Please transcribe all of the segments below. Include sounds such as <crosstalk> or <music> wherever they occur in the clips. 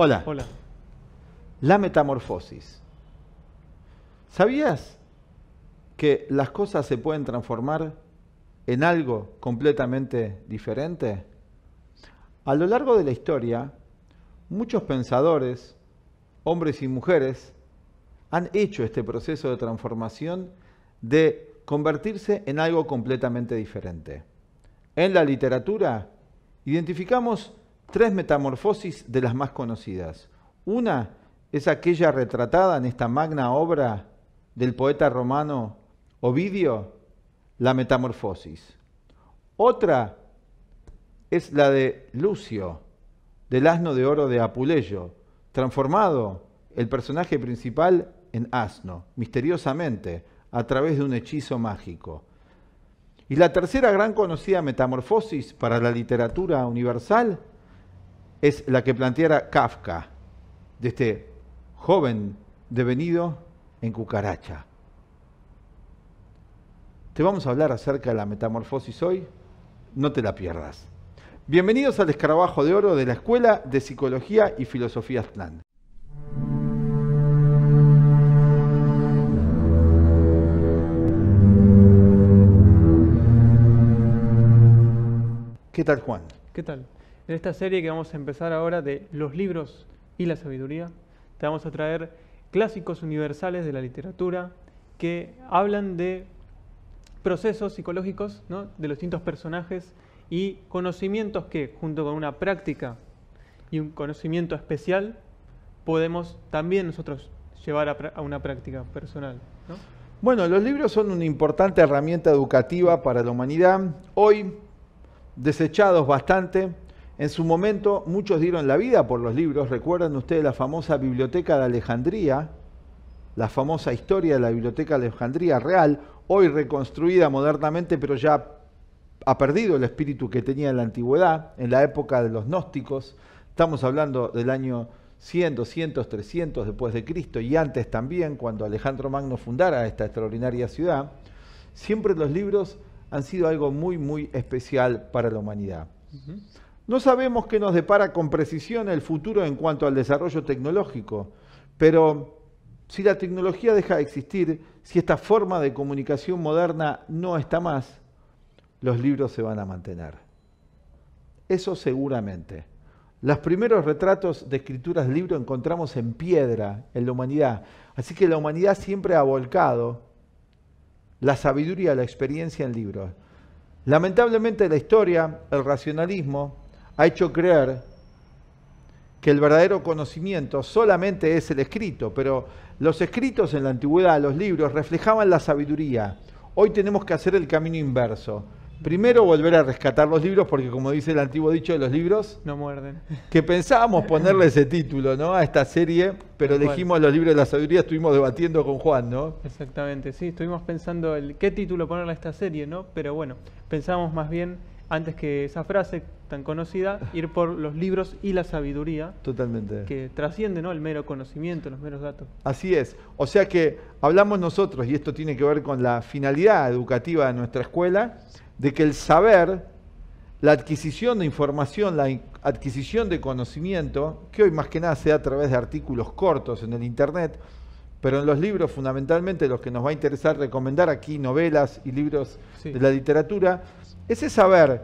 Hola. La metamorfosis. ¿Sabías que las cosas se pueden transformar en algo completamente diferente? A lo largo de la historia, muchos pensadores, hombres y mujeres, han hecho este proceso de transformación de convertirse en algo completamente diferente. En la literatura identificamos tres metamorfosis de las más conocidas. Una es aquella retratada en esta magna obra del poeta romano Ovidio, La Metamorfosis. Otra es la de Lucio, del asno de oro de Apuleyo, transformado el personaje principal en asno, misteriosamente, a través de un hechizo mágico. Y la tercera gran conocida metamorfosis para la literatura universal es la que planteara Kafka, de este joven devenido en cucaracha. Te vamos a hablar acerca de la metamorfosis hoy, no te la pierdas. Bienvenidos al escarabajo de oro de la Escuela de Psicología y Filosofía Aztlán. ¿Qué tal, Juan? ¿Qué tal? En esta serie que vamos a empezar ahora de los libros y la sabiduría, te vamos a traer clásicos universales de la literatura que hablan de procesos psicológicos de los distintos personajes y conocimientos que, junto con una práctica y un conocimiento especial, podemos también nosotros llevar a, una práctica personal. Bueno, los libros son una importante herramienta educativa para la humanidad, hoy desechados bastante, en su momento muchos dieron la vida por los libros. ¿Recuerdan ustedes la famosa Biblioteca de Alejandría? La famosa historia de la Biblioteca de Alejandría real, hoy reconstruida modernamente, pero ya ha perdido el espíritu que tenía en la antigüedad, en la época de los gnósticos. Estamos hablando del año 100, 200, 300 después de Cristo y antes también, cuando Alejandro Magno fundara esta extraordinaria ciudad. Siempre los libros han sido algo muy, muy especial para la humanidad. No sabemos qué nos depara con precisión el futuro en cuanto al desarrollo tecnológico, pero si la tecnología deja de existir, si esta forma de comunicación moderna no está más, los libros se van a mantener. Eso seguramente. Los primeros retratos de escrituras de libro encontramos en piedra en la humanidad. Así que la humanidad siempre ha volcado la sabiduría, la experiencia en libros. Lamentablemente la historia, el racionalismo, ha hecho creer que el verdadero conocimiento solamente es el escrito, pero los escritos en la antigüedad, los libros, reflejaban la sabiduría. Hoy tenemos que hacer el camino inverso. Primero volver a rescatar los libros, porque como dice el antiguo dicho de los libros, no muerden. Que pensábamos ponerle ese título, ¿no? A esta serie, pero elegimos los libros de la sabiduría, estuvimos debatiendo con Juan, ¿no? Exactamente, sí, estuvimos pensando el qué título ponerle a esta serie, ¿no? Pero bueno, pensábamos más bien antes que esa frase, tan conocida, ir por los libros y la sabiduría. Totalmente. Que trasciende ¿no? el mero conocimiento, los meros datos. Así es. O sea que hablamos nosotros, y esto tiene que ver con la finalidad educativa de nuestra escuela, de que el saber, la adquisición de información, la adquisición de conocimiento, que hoy más que nada sea a través de artículos cortos en el Internet, pero en los libros fundamentalmente los que nos va a interesar recomendar aquí, novelas y libros de la literatura, ese saber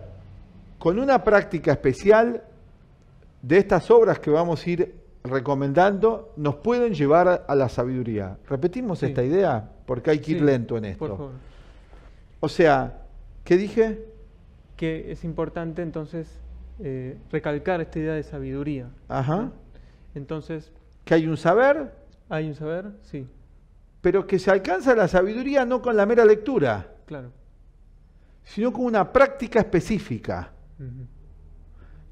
con una práctica especial de estas obras que vamos a ir recomendando, nos pueden llevar a la sabiduría. Repetimos esta idea, porque hay que ir lento en esto. Por favor. O sea, ¿qué dije? Que es importante entonces eh, recalcar esta idea de sabiduría. Ajá. Entonces... ¿Que hay un saber? Hay un saber, sí. Pero que se alcanza la sabiduría no con la mera lectura. Claro. Sino con una práctica específica.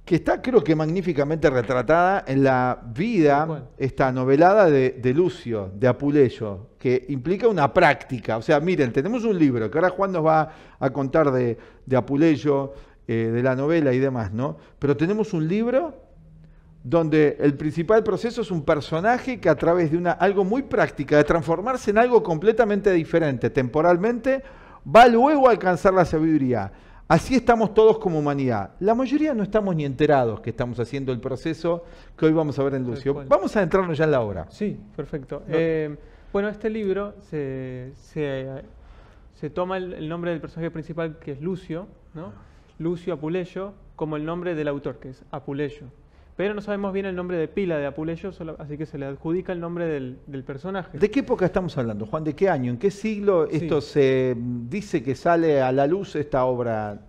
Que está, creo que magníficamente retratada en la vida, esta novelada de, Lucio, de Apuleyo, que implica una práctica. O sea, miren, tenemos un libro que ahora Juan nos va a contar de, de Apuleyo, eh, de la novela y demás, ¿no? Pero tenemos un libro donde el principal proceso es un personaje que a través de una, algo muy práctica, de transformarse en algo completamente diferente temporalmente, va luego a alcanzar la sabiduría. Así estamos todos como humanidad. La mayoría no estamos ni enterados que estamos haciendo el proceso que hoy vamos a ver en Lucio. Vamos a entrarnos ya en la obra. Sí, perfecto. Eh, bueno, este libro se, se, toma el, nombre del personaje principal que es Lucio, ¿no? Ah. Lucio Apuleyo, como el nombre del autor, que es Apuleyo. Pero no sabemos bien el nombre de pila de Apuleyo, así que se le adjudica el nombre del, personaje. ¿De qué época estamos hablando, Juan? ¿De qué año? ¿En qué siglo esto se dice que sale a la luz esta obra?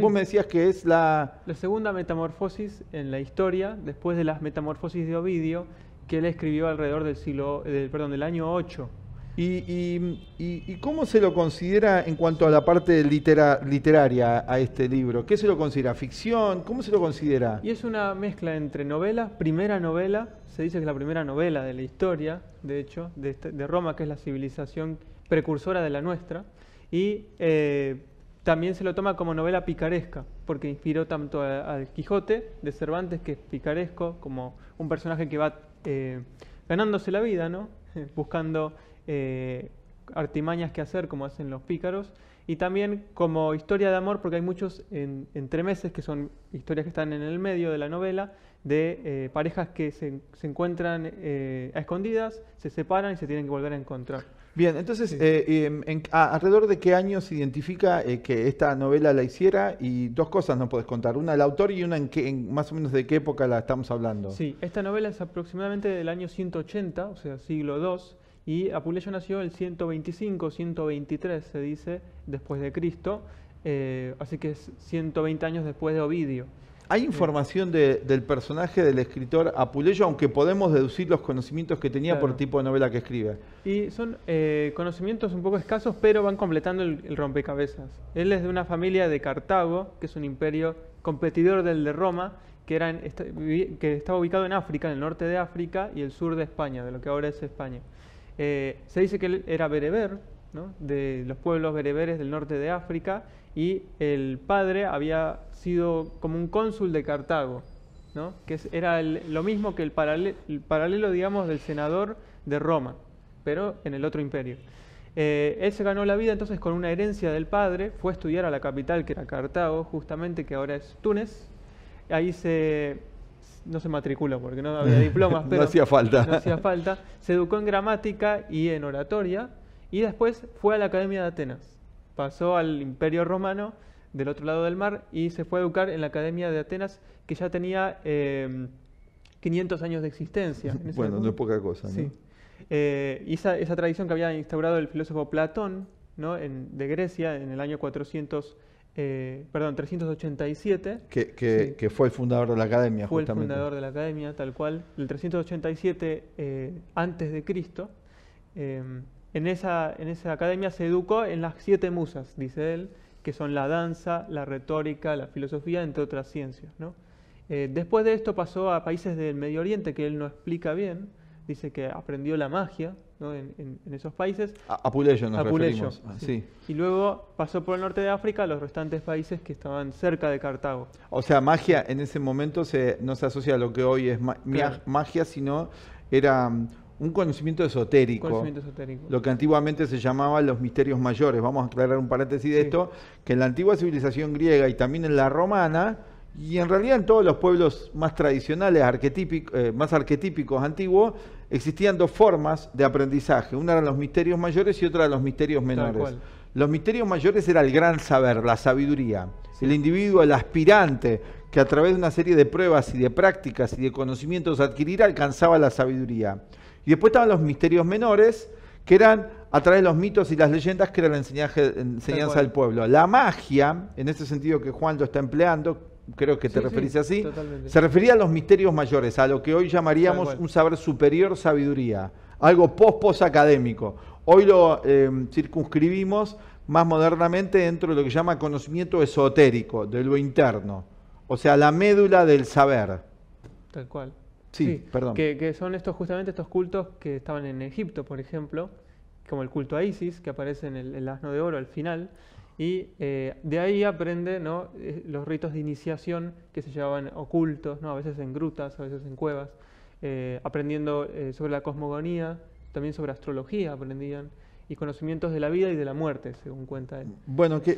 Vos me decías que es la... La segunda metamorfosis en la historia, después de las metamorfosis de Ovidio, que él escribió alrededor del siglo, perdón, del año 8. ¿Y, cómo se lo considera en cuanto a la parte literaria a este libro? ¿Qué se lo considera? ¿Ficción? ¿Cómo se lo considera? Y es una mezcla entre novela, primera novela, se dice que es la primera novela de la historia, de hecho, de, este, Roma, que es la civilización precursora de la nuestra, y eh, también se lo toma como novela picaresca, porque inspiró tanto al Quijote de Cervantes, que es picaresco, como un personaje que va eh, ganándose la vida, ¿no? <laughs> buscando eh, artimañas que hacer, como hacen los pícaros, y también como historia de amor, porque hay muchos en, entremeses que son historias que están en el medio de la novela, de eh, parejas que se, encuentran eh, a escondidas, se separan y se tienen que volver a encontrar. Bien, entonces, ¿alrededor de qué año se identifica que esta novela la hiciera? Y dos cosas nos puedes contar, una el autor y una en, en más o menos de qué época la estamos hablando. Sí, esta novela es aproximadamente del año 180, o sea, siglo II. Y Apuleyo nació el 125, 123 se dice, después de Cristo, eh, así que es 120 años después de Ovidio. ¿Hay eh, información del personaje del escritor Apuleyo, aunque podemos deducir los conocimientos que tenía por el tipo de novela que escribe? Y son eh, conocimientos un poco escasos, pero van completando el, rompecabezas. Él es de una familia de Cartago, que es un imperio competidor del de Roma, que estaba ubicado en África, en el norte de África y el sur de España, de lo que ahora es España. Eh, se dice que él era bereber, de los pueblos bereberes del norte de África, y el padre había sido como un cónsul de Cartago, que era lo mismo que el, paralelo, digamos, del senador de Roma, pero en el otro imperio. Eh, él se ganó la vida entonces con una herencia del padre, fue a estudiar a la capital que era Cartago, justamente que ahora es Túnez. Ahí se no se matriculó porque no había <laughs> diplomas, pero no hacía falta. hacía falta. Se educó en gramática y en oratoria y después fue a la Academia de Atenas. Pasó al Imperio Romano del otro lado del mar y se fue a educar en la Academia de Atenas que ya tenía 500 em, años de existencia. bueno, no es poca cosa. Eh, esa, tradición que había instaurado el filósofo Platón ¿no? de Grecia en el año 400 eh, perdón, 387. Que, fue el fundador de la academia, fue el fundador de la academia, tal cual. El 387 eh, antes de Cristo. Eh, en, esa, en esa academia se educó en las siete musas, dice él, que son la danza, la retórica, la filosofía, entre otras ciencias. después de esto pasó a países del Medio Oriente, que él no explica bien, dice que aprendió la magia en, esos países. A Apuleyo nos referimos. Ah, sí. Y luego pasó por el norte de África a los restantes países que estaban cerca de Cartago. O sea, magia en ese momento no se asocia a lo que hoy es magia, sino era mm, un conocimiento esotérico, conocimiento esotérico, Lo que antiguamente se llamaba los misterios mayores. Vamos a traer un paréntesis de esto, que en la antigua civilización griega y también en la romana, y en realidad en todos los pueblos más tradicionales, eh, más arquetípicos antiguos, existían dos formas de aprendizaje. Una eran los misterios mayores y otra los misterios menores. Los misterios mayores era el gran saber, la sabiduría. El individuo, el aspirante, que a través de una serie de pruebas y de prácticas y de conocimientos adquirir alcanzaba la sabiduría. Y después estaban los misterios menores, que eran a través de los mitos y las leyendas, que era la enseñanza, del pueblo. La magia, en este sentido que Juan lo está empleando, creo que te sí, referís sí, así, se refería a los misterios mayores, a lo que hoy llamaríamos un saber superior sabiduría, algo post-post académico. Hoy lo eh, circunscribimos más modernamente dentro de lo que llama conocimiento esotérico, de lo interno, o sea, la médula del saber. Tal cual. Sí, perdón. Que, son estos justamente estos cultos que estaban en Egipto, por ejemplo, como el culto a Isis, que aparece en el, el asno de oro al final, y eh, de ahí aprende eh, los ritos de iniciación que se llevaban ocultos, ¿no? a veces en grutas, a veces en cuevas, eh, aprendiendo sobre la cosmogonía, también sobre astrología aprendían, y conocimientos de la vida y de la muerte, según cuenta él. Bueno, que,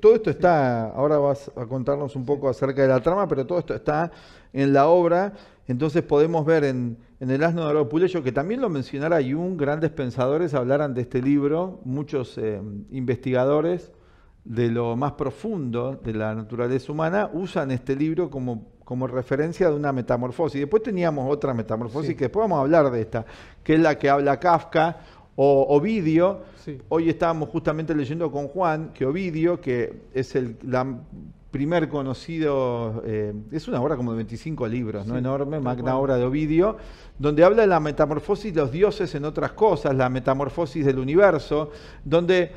todo esto está, ahora vas a contarnos un poco acerca de la trama, pero todo esto está en la obra, entonces podemos ver en, en El asno de Oro que también lo mencionara Jung, grandes pensadores hablaran de este libro, muchos investigadores, de lo más profundo de la naturaleza humana, usan este libro como, como referencia de una metamorfosis. Después teníamos otra metamorfosis, que después vamos a hablar de esta, que es la que habla Kafka o Ovidio. Hoy estábamos justamente leyendo con Juan que Ovidio, que es el primer conocido, eh, es una obra como de 25 libros, ¿no? Enorme, magna obra de Ovidio, donde habla de la metamorfosis de los dioses en otras cosas, la metamorfosis del universo, donde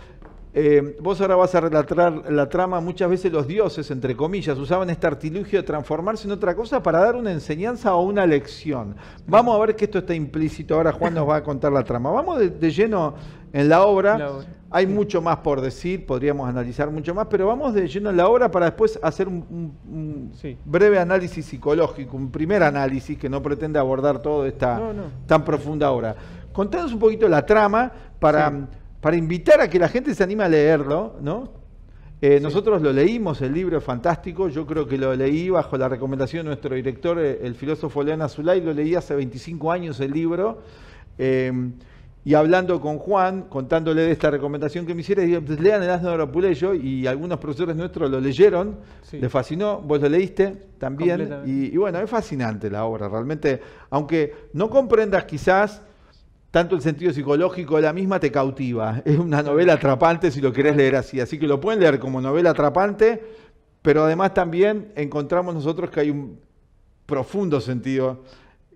eh, vos ahora vas a relatar la trama, muchas veces los dioses, entre comillas, usaban este artilugio de transformarse en otra cosa para dar una enseñanza o una lección. Vamos a ver que esto está implícito, ahora Juan nos va a contar la trama. Vamos de, lleno en la obra. hay mucho más por decir, podríamos analizar mucho más, pero vamos de lleno en la obra para después hacer un, breve análisis psicológico, un primer análisis que no pretende abordar toda esta tan profunda obra. Contanos un poquito la trama para para invitar a que la gente se anime a leerlo, ¿no? Eh, nosotros lo leímos, el libro es fantástico, yo creo que lo leí bajo la recomendación de nuestro director, eh, el filósofo León Azulay, lo leí hace 25 años el libro, eh, y hablando con Juan, contándole de esta recomendación que me hiciera, digo, pues, lean el asno de y algunos profesores nuestros lo leyeron, le fascinó, vos lo leíste también, y, y bueno, es fascinante la obra, realmente, aunque no comprendas quizás tanto el sentido psicológico de la misma te cautiva. Es una novela atrapante si lo querés leer así. Así que lo pueden leer como novela atrapante, pero además también encontramos nosotros que hay un profundo sentido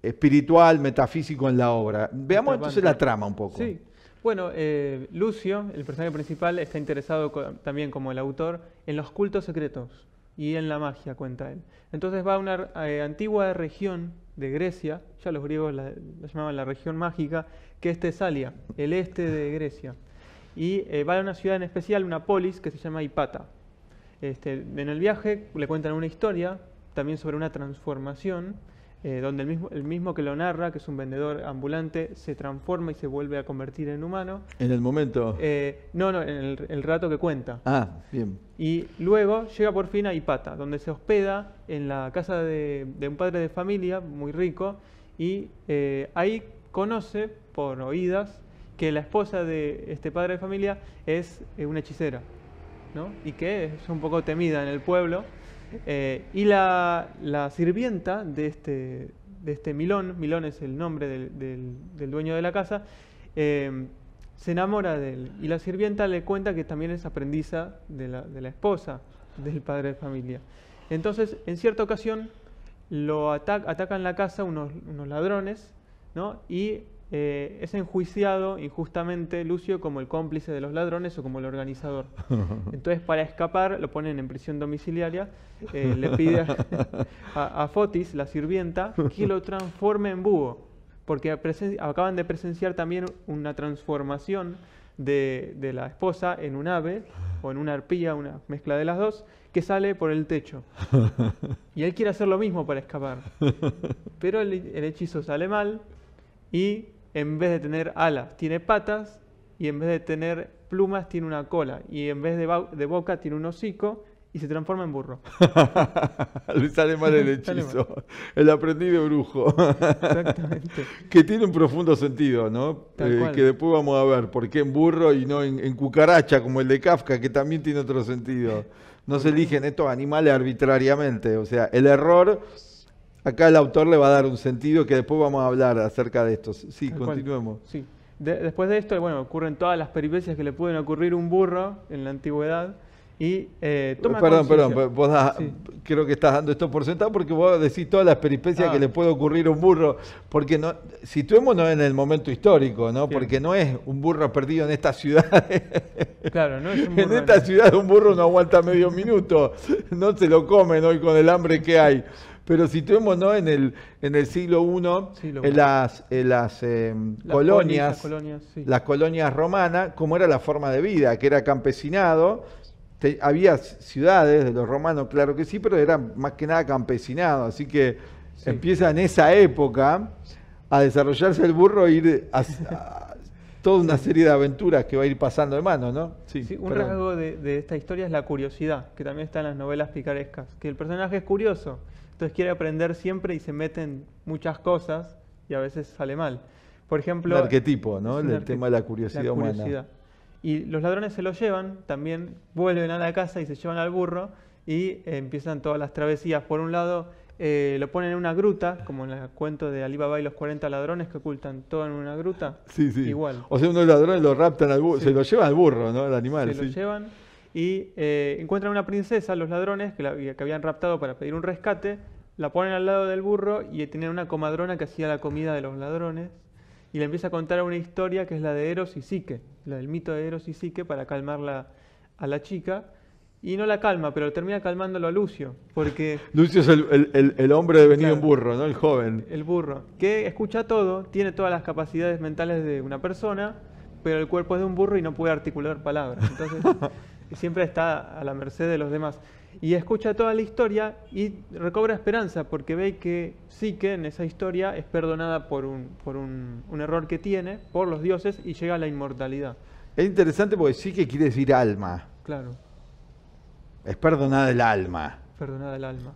espiritual, metafísico en la obra. Veamos entonces la trama un poco. Sí. Bueno, eh, Lucio, el personaje principal, está interesado también como el autor en los cultos secretos y en la magia, cuenta él. Entonces va a una eh, antigua región de Grecia, ya los griegos la, llamaban la región mágica, que este es Tesalia, el este de Grecia. Y eh, va a una ciudad en especial, una polis, que se llama Hipata. Este, en el viaje le cuentan una historia, también sobre una transformación, eh, donde el mismo, que lo narra, que es un vendedor ambulante, se transforma y se vuelve a convertir en humano. ¿En el momento? Eh, no, no, en el, rato que cuenta. Ah, bien. Y luego llega por fin a Ipata, donde se hospeda en la casa de, un padre de familia muy rico, y eh, ahí conoce, por oídas, que la esposa de este padre de familia es una hechicera, ¿no? Y que es un poco temida en el pueblo eh, y la, sirvienta de este, de este Milón, Milón es el nombre del, dueño de la casa, eh, se enamora de él. Y la sirvienta le cuenta que también es aprendiza de la, esposa del padre de familia. Entonces, en cierta ocasión, lo atacan la casa unos, ladrones, Y eh, es enjuiciado injustamente Lucio como el cómplice de los ladrones o como el organizador. <laughs> Entonces, para escapar, lo ponen en prisión domiciliaria, eh, le pide <laughs> a, Fotis, la sirvienta, que lo transforme en búho, porque acaban de presenciar también una transformación de, la esposa en un ave o en una arpía, una mezcla de las dos, que sale por el techo. <laughs> Y él quiere hacer lo mismo para escapar. Pero el hechizo sale mal y en vez de tener alas, tiene patas y en vez de tener plumas, tiene una cola y en vez de, de boca, tiene un hocico y se transforma en burro. <laughs> Le sale mal el <laughs> hechizo. El aprendiz de brujo. Exactamente. <laughs> que tiene un profundo sentido, ¿no? Eh, que después vamos a ver por qué en burro y no en, cucaracha, como el de Kafka, que también tiene otro sentido. No se eligen estos animales arbitrariamente. O sea, el error Acá el autor le va a dar un sentido que después vamos a hablar acerca de esto. Sí, continuemos. Sí. después de esto, bueno, ocurren todas las peripecias que le pueden ocurrir un burro en la antigüedad. Y eh, Perdón, perdón, pues creo que estás dando esto por sentado porque vos decís todas las peripecias ah. que le puede ocurrir a un burro. Porque no, situémonos en el momento histórico, ¿no? Porque no es un burro perdido en esta ciudad. <laughs> Claro, no es un burro. En esta ciudad un burro no aguanta medio minuto. No se lo comen hoy con el hambre que hay pero situémonos en el, en el siglo I, en las, en las, em, colonias, las, colonias romanas, cómo era la forma de vida, que era campesinado, había ciudades de los romanos, claro que sí, pero era más que nada campesinado, así que empieza en esa época a desarrollarse el burro e ir a, <laughs> toda una serie de aventuras que va a ir pasando de mano, ¿no? Sí, un rasgo de, de, esta historia es la curiosidad, que también está en las novelas picarescas, que el personaje es curioso. Entonces quiere aprender siempre y se meten muchas cosas y a veces sale mal. Por ejemplo... El arquetipo, ¿no? El, tema de la curiosidad, humana. Y los ladrones se lo llevan, también vuelven a la casa y se llevan al burro y eh, empiezan todas las travesías. Por un lado, eh, lo ponen en una gruta, como en el cuento de Alibaba y los 40 ladrones que ocultan todo en una gruta. Sí, sí. Igual. O sea, unos ladrones lo raptan al burro, se lo llevan al burro, ¿no? Al animal. Se lo llevan y eh, encuentran una princesa, los ladrones, que, la, que, habían raptado para pedir un rescate, la ponen al lado del burro y tienen una comadrona que hacía la comida de los ladrones y le empieza a contar una historia que es la de Eros y Psique, la del mito de Eros y Psique para calmarla a la chica. Y no la calma, pero termina calmándolo a Lucio, porque... <laughs> Lucio es el, hombre devenido venir en burro, ¿no? El joven. El burro, que escucha todo, tiene todas las capacidades mentales de una persona, pero el cuerpo es de un burro y no puede articular palabras. Entonces, <laughs> y siempre está a la merced de los demás. Y escucha toda la historia y recobra esperanza porque ve que sí que en esa historia es perdonada por un, por un, error que tiene, por los dioses y llega a la inmortalidad. Es interesante porque sí que quiere decir alma. Claro. Es perdonada el alma. Perdonada el alma.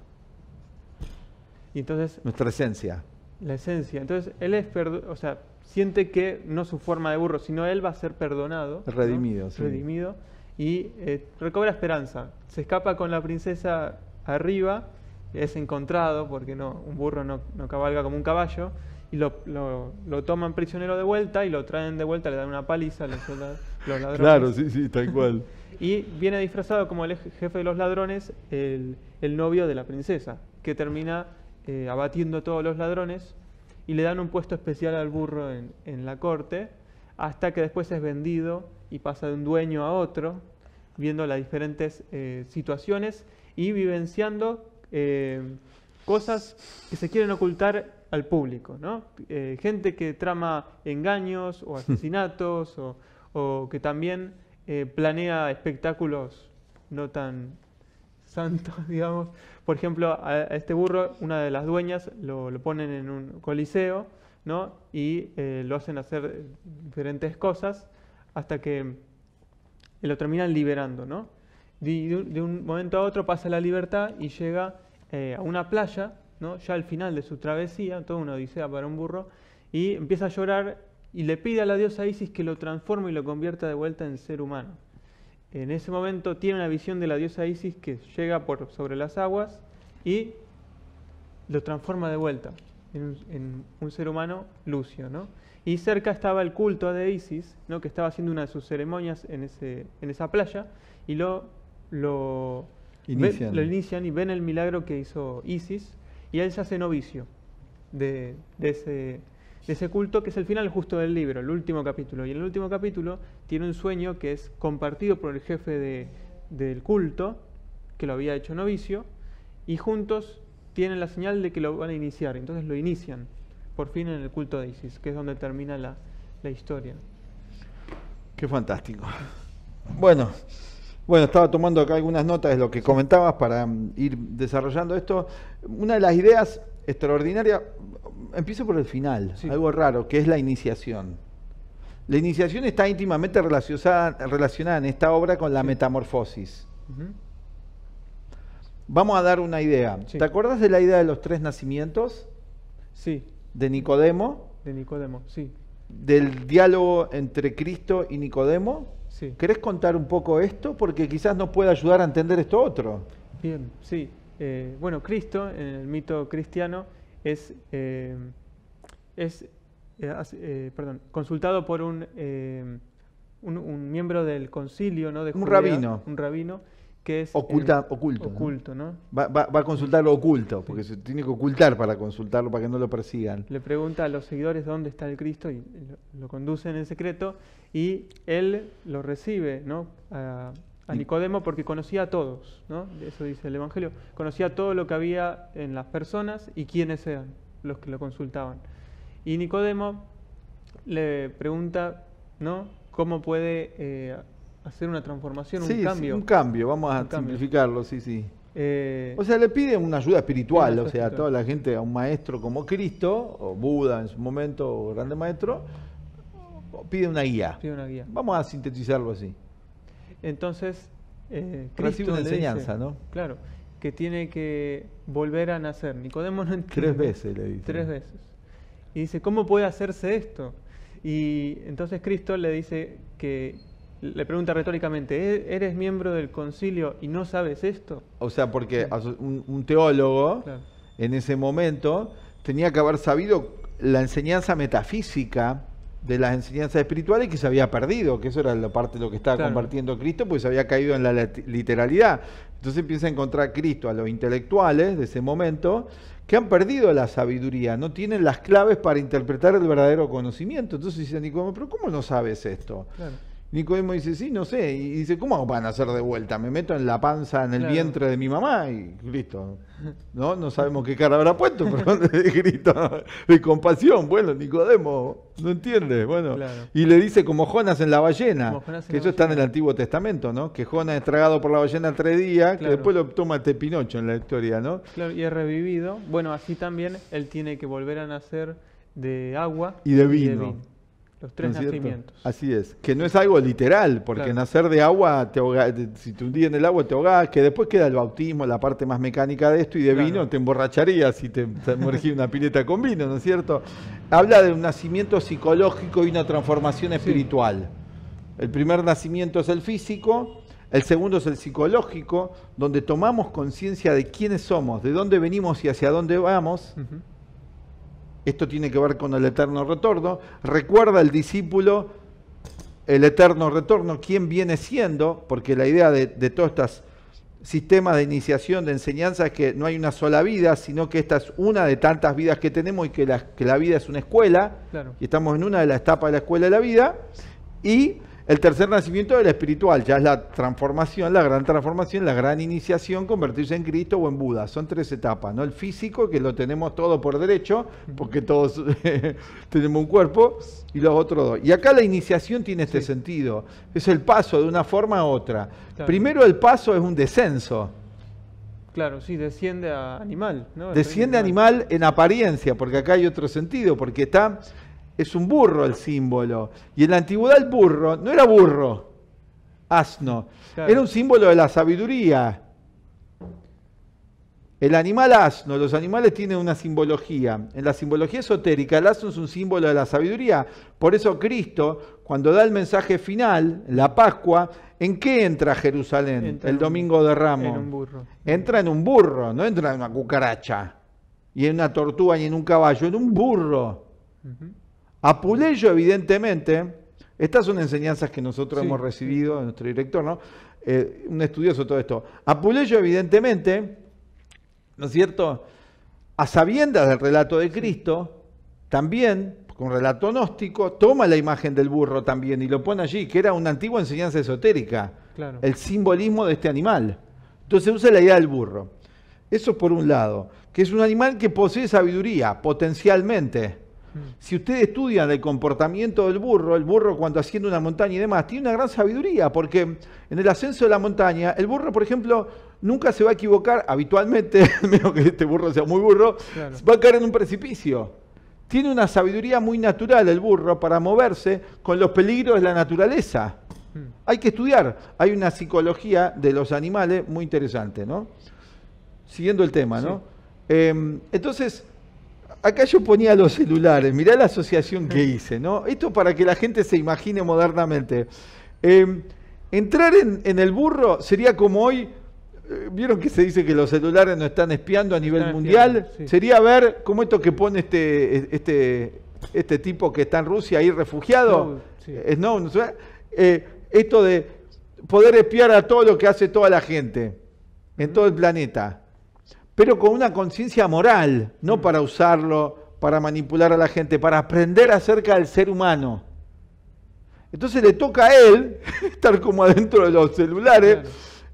Y entonces... Nuestra esencia. La esencia. Entonces, él es, o sea, siente que no su forma de burro, sino él va a ser perdonado. Redimido, sí. Redimido y eh, recobra esperanza. Se escapa con la princesa arriba, es encontrado porque no, un burro no, cabalga como un caballo, y lo, toman prisionero de vuelta y lo traen de vuelta, le dan una paliza, los ladrones. Claro, sí, sí, tal cual. y viene disfrazado como el jefe de los ladrones, el, novio de la princesa, que termina eh, abatiendo a todos los ladrones y le dan un puesto especial al burro en, en la corte, hasta que después es vendido y pasa de un dueño a otro, viendo las diferentes eh, situaciones y vivenciando eh, cosas que se quieren ocultar al público, ¿no? Eh, gente que trama engaños o <laughs> asesinatos o, que también planea espectáculos no tan santos, <laughs> digamos. Por ejemplo, a, este burro, una de las dueñas lo, lo ponen en un coliseo, ¿no? Y lo hacen hacer diferentes cosas hasta que lo terminan liberando, ¿no? De, un momento a otro pasa la libertad y llega eh, a una playa, ¿no? ya al final de su travesía, toda una odisea ah, para un burro, y empieza a llorar y le pide a la diosa Isis que lo transforme y lo convierta de vuelta en ser humano. En ese momento tiene una visión de la diosa Isis que llega por sobre las aguas y lo transforma de vuelta en, en un ser humano lucio. ¿no? y cerca estaba el culto de Isis, ¿no? que estaba haciendo una de sus ceremonias en, ese, en esa playa, y lo, lo, inician. lo inician y ven el milagro que hizo Isis, y él se hace novicio de, ese, ese, culto, que es el final justo del libro, el último capítulo. Y en el último capítulo tiene un sueño que es compartido por el jefe del culto, que lo había hecho novicio, y juntos tienen la señal de que lo van a iniciar, entonces lo inician por fin en el culto de Isis, que es donde termina la, historia. Qué fantástico. Bueno, bueno, estaba tomando acá algunas notas de lo que comentabas para mm, ir desarrollando esto. Una de las ideas extraordinarias, empiezo por el final, algo raro, que es la iniciación. La iniciación está íntimamente relacionada, en esta obra con la metamorfosis. Vamos a dar una idea. ¿Te acuerdas de la idea de los tres nacimientos? Sí de Nicodemo. De Nicodemo, sí. Del diálogo entre Cristo y Nicodemo. Sí. ¿Querés contar un poco esto? Porque quizás nos pueda ayudar a entender esto otro. Bien, sí. Eh, bueno, Cristo, en el mito cristiano, es, eh, es eh, perdón, consultado por un, un, miembro del concilio, ¿no? De un rabino. Un rabino que es... oculto. ¿no? Va, a consultar lo oculto, porque se tiene que ocultar para consultarlo, para que no lo persigan. Le pregunta a los seguidores dónde está el Cristo y lo, conducen en secreto y él lo recibe, ¿no? A, Nicodemo porque conocía a todos, ¿no? Eso dice el Evangelio. Conocía todo lo que había en las personas y quiénes eran los que lo consultaban. Y Nicodemo le pregunta, ¿no? ¿Cómo puede eh, hacer una transformación, un cambio. un cambio, vamos a simplificarlo, sí, sí. Eh, o sea, le pide una ayuda espiritual, o sea, a toda la gente, a un maestro como Cristo, o Buda en su momento, o grande maestro, pide una guía. Pide una guía. Vamos a sintetizarlo así. Entonces, eh, Cristo recibe una enseñanza, ¿no? Claro, que tiene que volver a nacer. Nicodemo no entiende. Tres veces le dice. Tres veces. Y dice, ¿cómo puede hacerse esto? Y entonces Cristo le dice que le pregunta retóricamente, e-, ¿eres miembro del concilio y no sabes esto? O sea, porque un, teólogo en ese momento tenía que haber sabido la enseñanza metafísica de las enseñanzas espirituales que se había perdido, que eso era la parte de lo que estaba compartiendo Cristo, pues se había caído en la literalidad. Entonces empieza a encontrar Cristo a los intelectuales de ese momento que han perdido la sabiduría, no tienen las claves para interpretar el verdadero conocimiento. Entonces dice Nicolás: pero ¿cómo no sabes esto? Claro. Nicodemo dice, sí, no sé. Y dice, ¿cómo van a nacer de vuelta? Me meto en la panza, en el vientre de mi mamá y listo. No, no sabemos qué cara habrá puesto, pero <laughs> grito de compasión. Bueno, Nicodemo, no entiende. Bueno, y le dice como Jonas en la ballena, que eso está en el Antiguo Testamento, ¿no? Que Jonas es tragado por la ballena tres días, que después lo toma Tepinocho este en la historia, ¿no? Claro, y es revivido. Bueno, así también él tiene que volver a nacer de agua Y de vino. Los tres nacimientos. Así es. Que no es algo literal, porque nacer de agua, te si te hundís en el agua te ahogás, que después queda el bautismo, la parte más mecánica de esto, y de vino te emborracharías si te, emergía una pileta con vino, ¿no es cierto? Habla de un nacimiento psicológico y una transformación espiritual. El primer nacimiento es el físico, el segundo es el psicológico, donde tomamos conciencia de quiénes somos, de dónde venimos y hacia dónde vamos. Esto tiene que ver con el eterno retorno. Recuerda el discípulo el eterno retorno, quién viene siendo, porque la idea de, todos estos sistemas de iniciación, de enseñanza, es que no hay una sola vida, sino que esta es una de tantas vidas que tenemos y que la, vida es una escuela, y estamos en una de las etapas de la escuela de la vida, y el tercer nacimiento del espiritual, ya es la transformación, la gran transformación, la gran iniciación, convertirse en Cristo o en Buda. Son tres etapas, ¿no? El físico, que lo tenemos todo por derecho, porque todos <laughs> tenemos un cuerpo, y los otros dos. Y acá la iniciación tiene este sentido. Es el paso de una forma a otra. Primero el paso es un descenso. Claro, sí, desciende a animal. ¿no? Desciende a animal en apariencia, porque acá hay otro sentido, porque está es un burro el símbolo. Y en la antigüedad el burro no era burro, asno, era un símbolo de la sabiduría. El animal asno, los animales tienen una simbología. En la simbología esotérica, el asno es un símbolo de la sabiduría. Por eso Cristo, cuando da el mensaje final, la Pascua, ¿en qué entra Jerusalén el domingo de Ramos? En un burro. Entra en un burro, no entra en una cucaracha, y en una tortuga, ni en un caballo, en un burro. Apuleyo evidentemente, estas son enseñanzas que nosotros hemos recibido de nuestro director, ¿no? Eh, un estudioso todo esto. Apuleyo evidentemente, ¿no es cierto? A sabiendas del relato de Cristo, también, con relato gnóstico, toma la imagen del burro también y lo pone allí, que era una antigua enseñanza esotérica, el simbolismo de este animal. Entonces usa la idea del burro. Eso por un lado, que es un animal que posee sabiduría, potencialmente si usted estudia el comportamiento del burro, el burro cuando asciende una montaña y demás, tiene una gran sabiduría, porque en el ascenso de la montaña, el burro, por ejemplo, nunca se va a equivocar habitualmente, <laughs> menos que este burro sea muy burro, va a caer en un precipicio tiene una sabiduría muy natural el burro para moverse con los peligros de la naturaleza. Hmm. Hay que estudiar. Hay una psicología de los animales muy interesante, ¿no? Siguiendo el tema, ¿no? Em, entonces, acá yo ponía los celulares, mirá la asociación que mm. hice, ¿no? Esto para que la gente se imagine modernamente. Em, entrar en, el burro sería como hoy, eh, vieron que se dice que los celulares no están espiando a nivel mundial, sería ver cómo esto que pone este, este, este tipo que está en Rusia ahí refugiado, no eh, esto de poder espiar a todo lo que hace toda la gente en todo el mm. planeta pero con una conciencia moral, no mm. para usarlo, para manipular a la gente, para aprender acerca del ser humano. Entonces le toca a él <laughs> estar como adentro de los celulares,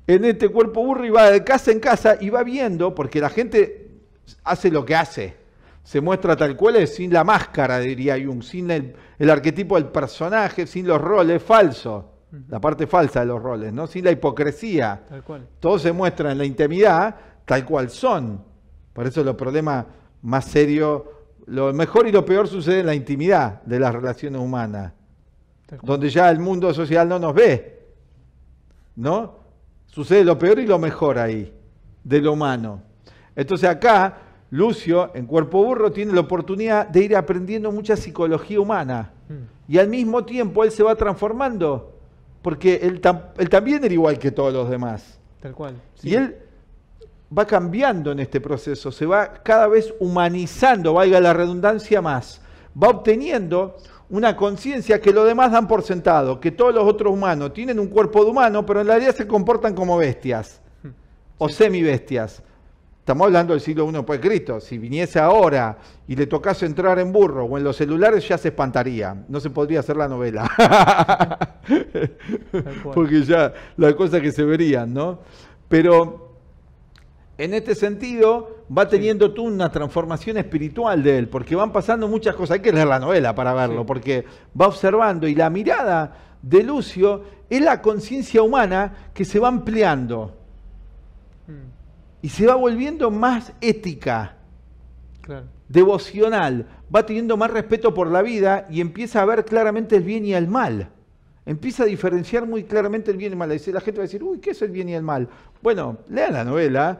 en este cuerpo burro, y va de casa en casa y va viendo, porque la gente hace lo que hace. Se muestra tal cual es, sin la máscara, diría Jung, sin el, arquetipo del personaje, sin los roles, falsos, La parte falsa de los roles, ¿no? Sin la hipocresía. Todo se muestra en la intimidad, tal cual son. Por eso los problemas más serios, lo mejor y lo peor sucede en la intimidad de las relaciones humanas, donde ya el mundo social no nos ve. ¿No? Sucede lo peor y lo mejor ahí, de lo humano. Entonces acá, Lucio, en Cuerpo Burro, tiene la oportunidad de ir aprendiendo mucha psicología humana. Mm. Y al mismo tiempo él se va transformando, porque él, también era igual que todos los demás. Tal cual. Y él va cambiando en este proceso, se va cada vez humanizando, valga la redundancia más, va obteniendo una conciencia que los demás dan por sentado, que todos los otros humanos tienen un cuerpo de humano, pero en la realidad se comportan como bestias o semibestias. Estamos hablando del siglo I después Cristo. Si viniese ahora y le tocase entrar en burro o en los celulares, ya se espantaría. No se podría hacer la novela. <laughs> Porque ya la cosas que se verían, ¿no? Pero en este sentido, va teniendo tú una transformación espiritual de él, porque van pasando muchas cosas. Hay que leer la novela para verlo, porque va observando y la mirada de Lucio es la conciencia humana que se va ampliando hmm. y se va volviendo más ética, devocional, va teniendo más respeto por la vida y empieza a ver claramente el bien y el mal. Empieza a diferenciar muy claramente el bien y el mal. La gente va a decir, uy, ¿qué es el bien y el mal? Bueno, lea la novela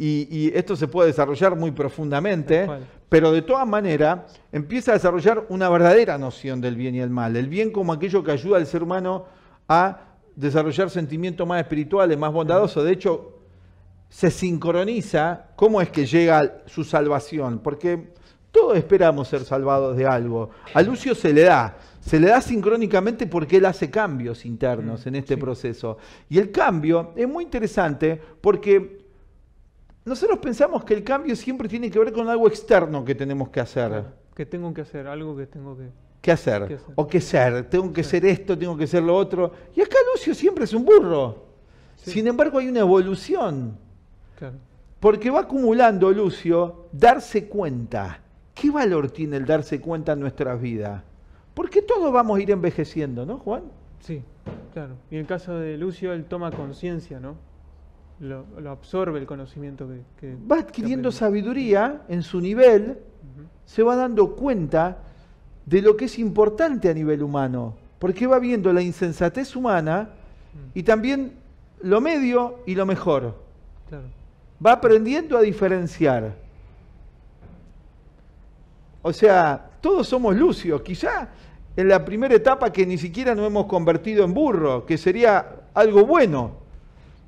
y, esto se puede desarrollar muy profundamente, pero de todas maneras empieza a desarrollar una verdadera noción del bien y el mal. El bien como aquello que ayuda al ser humano a desarrollar sentimientos más espirituales, más bondadosos. De hecho, se sincroniza cómo es que llega su salvación, porque todos esperamos ser salvados de algo. A Lucio se le da, se le da sincrónicamente porque él hace cambios internos mm, en este proceso. Y el cambio es muy interesante porque nosotros pensamos que el cambio siempre tiene que ver con algo externo que tenemos que hacer. Que tengo que hacer, algo que tengo que... ¿Qué hacer? ¿O qué ser? Tengo que ser esto, tengo que ser lo otro. Y acá Lucio siempre es un burro. Sin embargo, hay una evolución. Porque va acumulando, Lucio, darse cuenta. ¿Qué valor tiene el darse cuenta en nuestra vida? Porque todos vamos a ir envejeciendo, ¿no, Juan? Sí, claro. Y en el caso de Lucio, él toma conciencia, ¿no? lo, absorbe el conocimiento que... va adquiriendo sabiduría en su nivel, se va dando cuenta de lo que es importante a nivel humano, porque va viendo la insensatez humana mm. y también lo medio y lo mejor. Va aprendiendo a diferenciar. O sea, todos somos lucios, quizá en la primera etapa que ni siquiera nos hemos convertido en burro, que sería algo bueno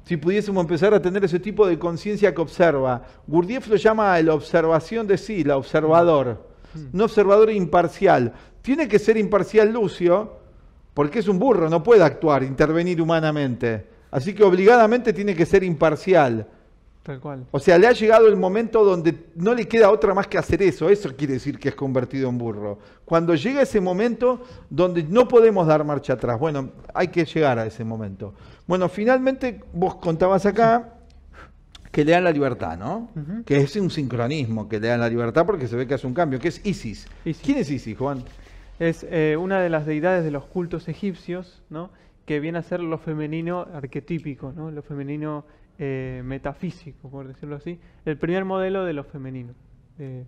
si pudiésemos empezar a tener ese tipo de conciencia que observa. Gurdjieff lo llama la observación de sí, la observador. Hmm. Un observador imparcial. Tiene que ser imparcial Lucio, porque es un burro, no puede actuar, intervenir humanamente. Así que obligadamente tiene que ser imparcial cual. O sea, le ha llegado el momento donde no le queda otra más que hacer eso. Eso quiere decir que es convertido en burro. Cuando llega ese momento donde no podemos dar marcha atrás. Bueno, hay que llegar a ese momento. Bueno, finalmente vos contabas acá que le dan la libertad, ¿no? Que es un sincronismo que le dan la libertad porque se ve que hace un cambio, que es Isis. ¿Quién es Isis, Juan? Es eh, una de las deidades de los cultos egipcios, ¿no? Que viene a ser lo femenino arquetípico, ¿no? Lo femenino eh, metafísico, por decirlo así, el primer modelo de lo femenino. Eh,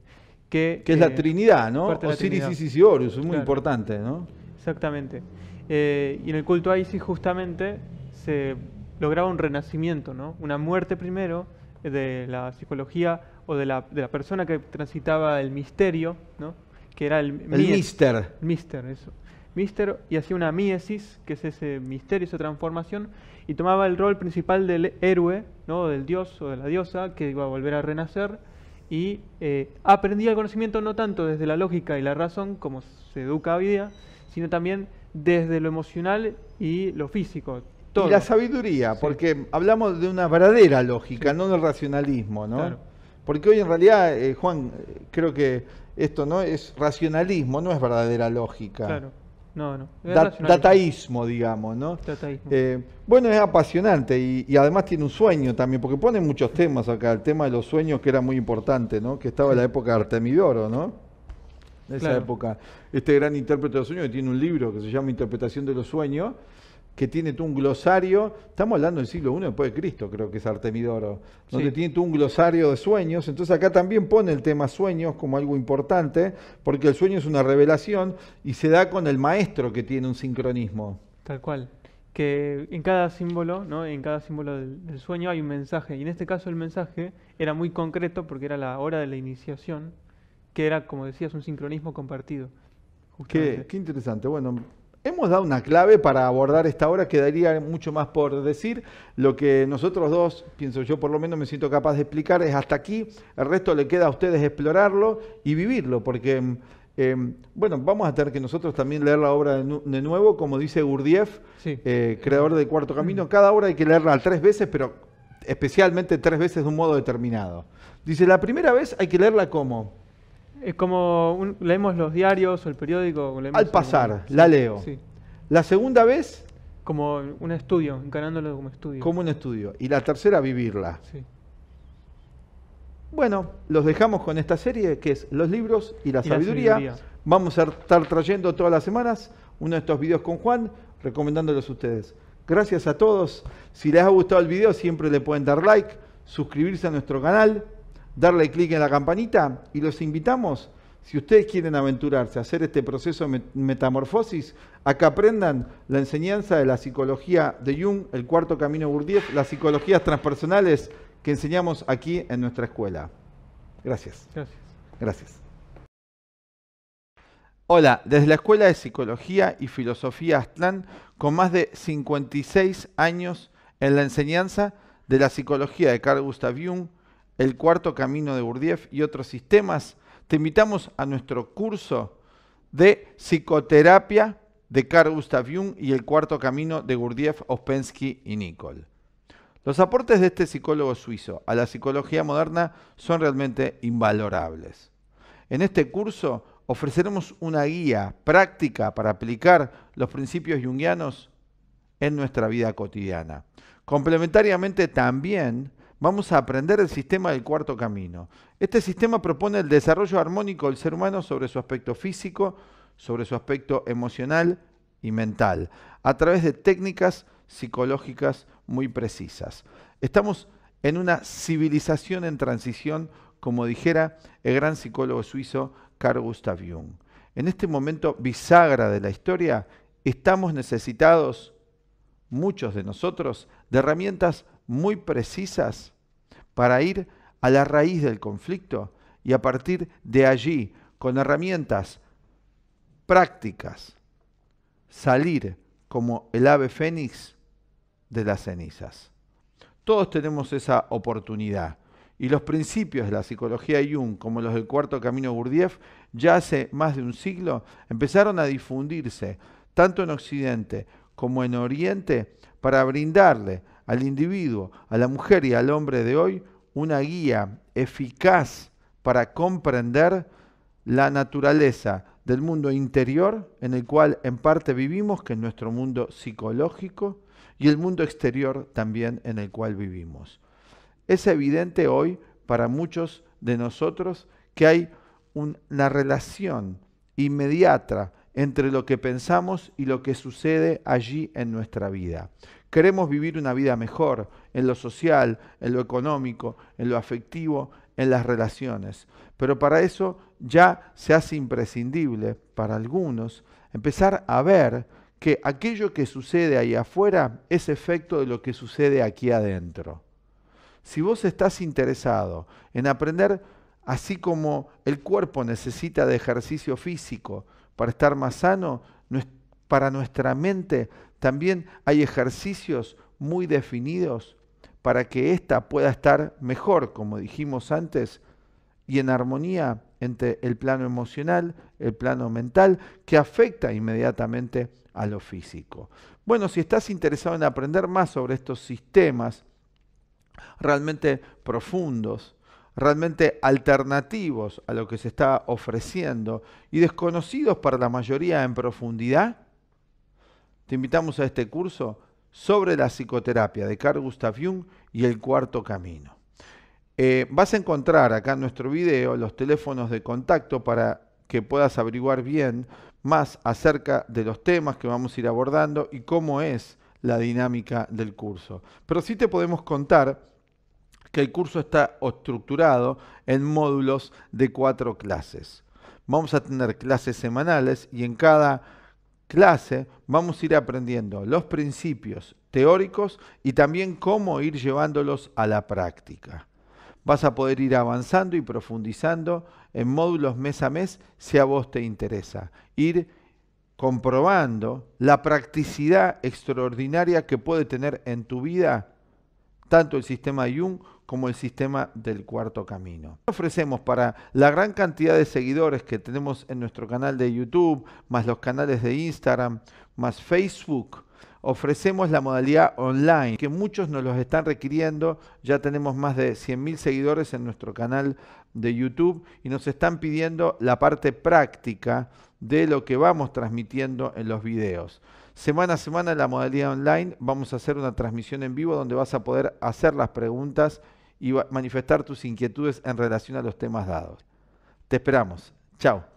que, es la eh, Trinidad, ¿no? Osiris y Isidorus, es muy importante, ¿no? Exactamente. y en el culto a Isis justamente se lograba un renacimiento, ¿no? Una muerte primero de la psicología o de la, de la persona que transitaba el misterio, ¿no? Que era el... El mister. Mister, eso. Mister, y hacía una miesis, que es ese misterio, esa transformación, y tomaba el rol principal del héroe, ¿no? del dios o de la diosa que iba a volver a renacer y eh, aprendía el conocimiento no tanto desde la lógica y la razón como se educa a vida sino también desde lo emocional y lo físico. Y la sabiduría, porque hablamos de una verdadera lógica, no del racionalismo, ¿no? Porque hoy en realidad, eh, Juan, eh, creo que esto no es racionalismo, no es verdadera lógica. Claro. No, no. dataísmo, digamos, ¿no? Eh, bueno, es apasionante y, además tiene un sueño también, porque pone muchos temas acá. El tema de los sueños que era muy importante, ¿no? Que estaba en la época de Artemidoro, ¿no? En esa época. Este gran intérprete de los sueños que tiene un libro que se llama Interpretación de los Sueños, que tiene tú un glosario, estamos hablando del siglo I después de Cristo, creo que es Artemidoro, donde tiene tú un glosario de sueños, entonces acá también pone el tema sueños como algo importante, porque el sueño es una revelación y se da con el maestro que tiene un sincronismo. Tal cual, que en cada símbolo, ¿no? en cada símbolo del, sueño hay un mensaje, y en este caso el mensaje era muy concreto porque era la hora de la iniciación, que era, como decías, un sincronismo compartido. Qué, qué interesante, bueno, Hemos dado una clave para abordar esta obra. quedaría mucho más por decir. Lo que nosotros dos, pienso yo por lo menos me siento capaz de explicar, es hasta aquí. El resto le queda a ustedes explorarlo y vivirlo, porque, em, em, bueno, vamos a tener que nosotros también leer la obra de, nuevo, como dice Gurdjieff, eh, creador de Cuarto Camino. Cada obra hay que leerla tres veces, pero especialmente tres veces de un modo determinado. Dice, la primera vez hay que leerla como es como leemos los diarios o el periódico. Al pasar, la leo. Sí. La segunda vez... Como un estudio, encarándolo como estudio. Como un estudio. Y la tercera, vivirla. Sí. Bueno, los dejamos con esta serie que es los libros y la, sabiduría. la sabiduría. Vamos a estar trayendo todas las semanas uno de estos videos con Juan, recomendándolos a ustedes. Gracias a todos. Si les ha gustado el video, siempre le pueden dar like, suscribirse a nuestro canal darle clic en la campanita y los invitamos, si ustedes quieren aventurarse a hacer este proceso de metamorfosis, a que aprendan la enseñanza de la psicología de Jung, el cuarto camino Gurdjieff, las psicologías transpersonales que enseñamos aquí en nuestra escuela. Gracias. Gracias. Gracias. Hola, desde la Escuela de Psicología y Filosofía Aztlán, con más de 56 años en la enseñanza de la psicología de Carl Gustav Jung, el cuarto camino de Gurdjieff y otros sistemas. Te invitamos a nuestro curso de psicoterapia de Carl Gustav Jung y el cuarto camino de Gurdjieff, Ospensky y Nicol. Los aportes de este psicólogo suizo a la psicología moderna son realmente invalorables. En este curso ofreceremos una guía práctica para aplicar los principios jungianos en nuestra vida cotidiana. Complementariamente también vamos a aprender el sistema del cuarto camino. Este sistema propone el desarrollo armónico del ser humano sobre su aspecto físico, sobre su aspecto emocional y mental, a través de técnicas psicológicas muy precisas. Estamos en una civilización en transición, como dijera el gran psicólogo suizo Carl Gustav Jung. En este momento bisagra de la historia, estamos necesitados, muchos de nosotros, de herramientas muy precisas para ir a la raíz del conflicto y a partir de allí, con herramientas prácticas, salir como el ave fénix de las cenizas. Todos tenemos esa oportunidad y los principios de la psicología Jung, como los del cuarto camino Gurdjieff, ya hace más de un siglo empezaron a difundirse tanto en Occidente como en Oriente para brindarle al individuo, a la mujer y al hombre de hoy una guía eficaz para comprender la naturaleza del mundo interior en el cual en parte vivimos, que es nuestro mundo psicológico, y el mundo exterior también en el cual vivimos. Es evidente hoy para muchos de nosotros que hay una relación inmediata entre lo que pensamos y lo que sucede allí en nuestra vida, Queremos vivir una vida mejor en lo social, en lo económico, en lo afectivo, en las relaciones. Pero para eso ya se hace imprescindible para algunos empezar a ver que aquello que sucede ahí afuera es efecto de lo que sucede aquí adentro. Si vos estás interesado en aprender, así como el cuerpo necesita de ejercicio físico para estar más sano, no para nuestra mente también hay ejercicios muy definidos para que ésta pueda estar mejor, como dijimos antes, y en armonía entre el plano emocional, el plano mental, que afecta inmediatamente a lo físico. Bueno, si estás interesado en aprender más sobre estos sistemas realmente profundos, realmente alternativos a lo que se está ofreciendo y desconocidos para la mayoría en profundidad, te invitamos a este curso sobre la psicoterapia de Carl Gustav Jung y el cuarto camino. Eh, vas a encontrar acá en nuestro video los teléfonos de contacto para que puedas averiguar bien más acerca de los temas que vamos a ir abordando y cómo es la dinámica del curso. Pero sí te podemos contar que el curso está estructurado en módulos de cuatro clases. Vamos a tener clases semanales y en cada clase vamos a ir aprendiendo los principios teóricos y también cómo ir llevándolos a la práctica. Vas a poder ir avanzando y profundizando en módulos mes a mes si a vos te interesa. Ir comprobando la practicidad extraordinaria que puede tener en tu vida tanto el sistema Jung como el sistema del cuarto camino. Ofrecemos para la gran cantidad de seguidores que tenemos en nuestro canal de YouTube, más los canales de Instagram, más Facebook, ofrecemos la modalidad online, que muchos nos los están requiriendo. Ya tenemos más de 100.000 seguidores en nuestro canal de YouTube y nos están pidiendo la parte práctica de lo que vamos transmitiendo en los videos. Semana a semana en la modalidad online vamos a hacer una transmisión en vivo donde vas a poder hacer las preguntas y manifestar tus inquietudes en relación a los temas dados. Te esperamos. Chao.